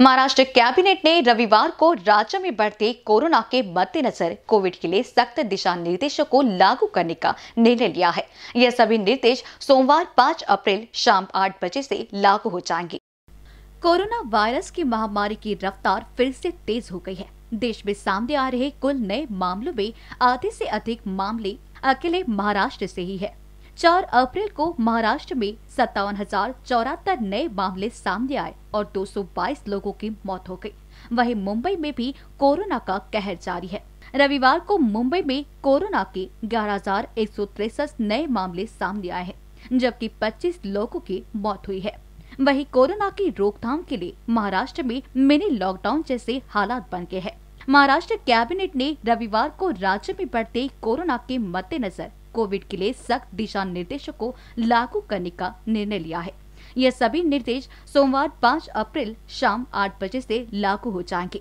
Maharashtra cabinet ने रविवार को राज्य में बढ़ते कोरोना के मद्देनजर कोविड के लिए सख्त दिशा निर्देशों को लागू करने का निर्णय लिया है यह सभी निर्देश सोमवार 5 अप्रैल शाम 8 बजे से लागू हो जाएंगे कोरोना वायरस की महामारी की रफ्तार फिर से तेज हो गई है देश में सामने आ रहे कुल नए मामलों में आधे से अधिक मामले अकेले महाराष्ट्र से ही है चार अप्रैल को महाराष्ट्र में सत्तावन हजार चौरातर नए मामले सामने आए और 222 लोगों की मौत हो गई वहीं मुंबई में भी कोरोना का कहर जारी है रविवार को मुंबई में कोरोना के ग्यारह नए मामले सामने आए हैं जबकि 25 लोगों की मौत हुई है वहीं कोरोना की रोकथाम के लिए महाराष्ट्र में मिनी लॉकडाउन जैसे हालात बन गए हैं महाराष्ट्र कैबिनेट ने रविवार को राज्य में बढ़ते कोरोना के मद्देनजर कोविड के लिए सख्त दिशा निर्देशों को लागू करने का निर्णय लिया है यह सभी निर्देश सोमवार 5 अप्रैल शाम 8 बजे से लागू हो जाएंगे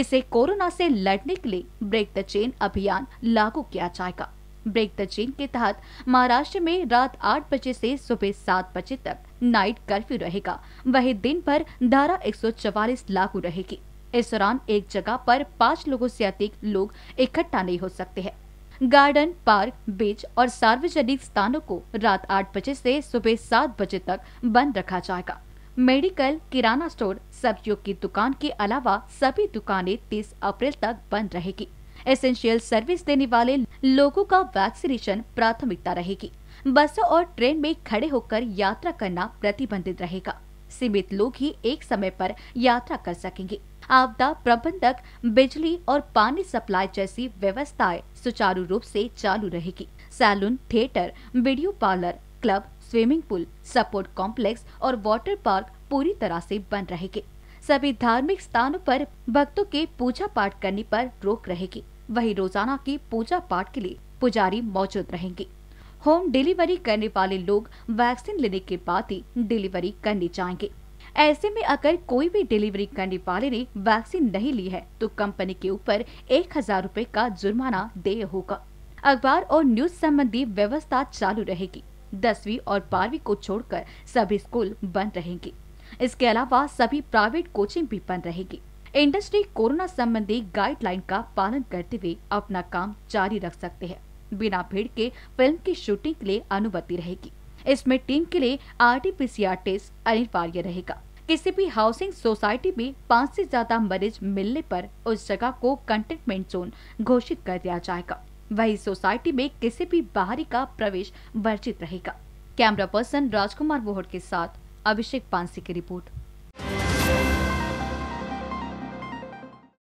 इसे कोरोना से लड़ने के लिए ब्रेक द चेन अभियान लागू किया जाएगा ब्रेक द चेन के तहत महाराष्ट्र में रात 8 बजे से सुबह 7 बजे तक नाइट कर्फ्यू रहेगा वहीं दिन भर धारा 144 लागू रहेगी इस दौरान एक जगह पर पाँच लोगों से अधिक लोग इकट्ठा नहीं हो सकते हैं गार्डन पार्क बीच और सार्वजनिक स्थानों को रात आठ बजे से सुबह सात बजे तक बंद रखा जाएगा मेडिकल किराना स्टोर सब्जियों की दुकान के अलावा सभी दुकानें 30 अप्रैल तक बंद रहेगी एसेंशियल सर्विस देने वाले लोगों का वैक्सीनेशन प्राथमिकता रहेगी बसों और ट्रेन में खड़े होकर यात्रा करना प्रतिबंधित रहेगा सीमित लोग ही एक समय पर यात्रा कर सकेंगे आपदा प्रबंधक बिजली और पानी सप्लाई जैसी व्यवस्थाएं सुचारू रूप से चालू रहेगी salon theatre video parlour club swimming pool sport complex और वाटर पार्क पूरी तरह से बंद रहेगी सभी धार्मिक स्थानों पर भक्तों के पूजा पाठ करने पर रोक रहेगी वही रोजाना की पूजा पाठ के लिए पुजारी मौजूद रहेंगे होम डिलीवरी करने वाले लोग वैक्सीन लेने के बाद ही डिलीवरी करने जाएंगे ऐसे में अगर कोई भी डिलीवरी करने वाले ने वैक्सीन नहीं ली है तो कंपनी के ऊपर एक हजार रूपए का जुर्माना देय होगा अखबार और न्यूज संबंधी व्यवस्था चालू रहेगी दसवीं और बारहवीं को छोड़कर सभी स्कूल बंद रहेंगे इसके अलावा सभी प्राइवेट कोचिंग भी बंद रहेगी इंडस्ट्री कोरोना संबंधी गाइडलाइन का पालन करते हुए अपना काम जारी रख सकते हैं बिना भीड़ के फिल्म की शूटिंग के लिए अनुमति रहेगी इसमें टीम के लिए आर आर टेस्ट अनिवार्य रहेगा किसी भी हाउसिंग सोसाइटी में पाँच से ज्यादा मरीज मिलने पर उस जगह को कंटेनमेंट जोन घोषित कर दिया जाएगा वही सोसाइटी में किसी भी बाहरी का प्रवेश वर्जित रहेगा कैमरा पर्सन राजकुमार बोहट के साथ अभिषेक पांसी की रिपोर्ट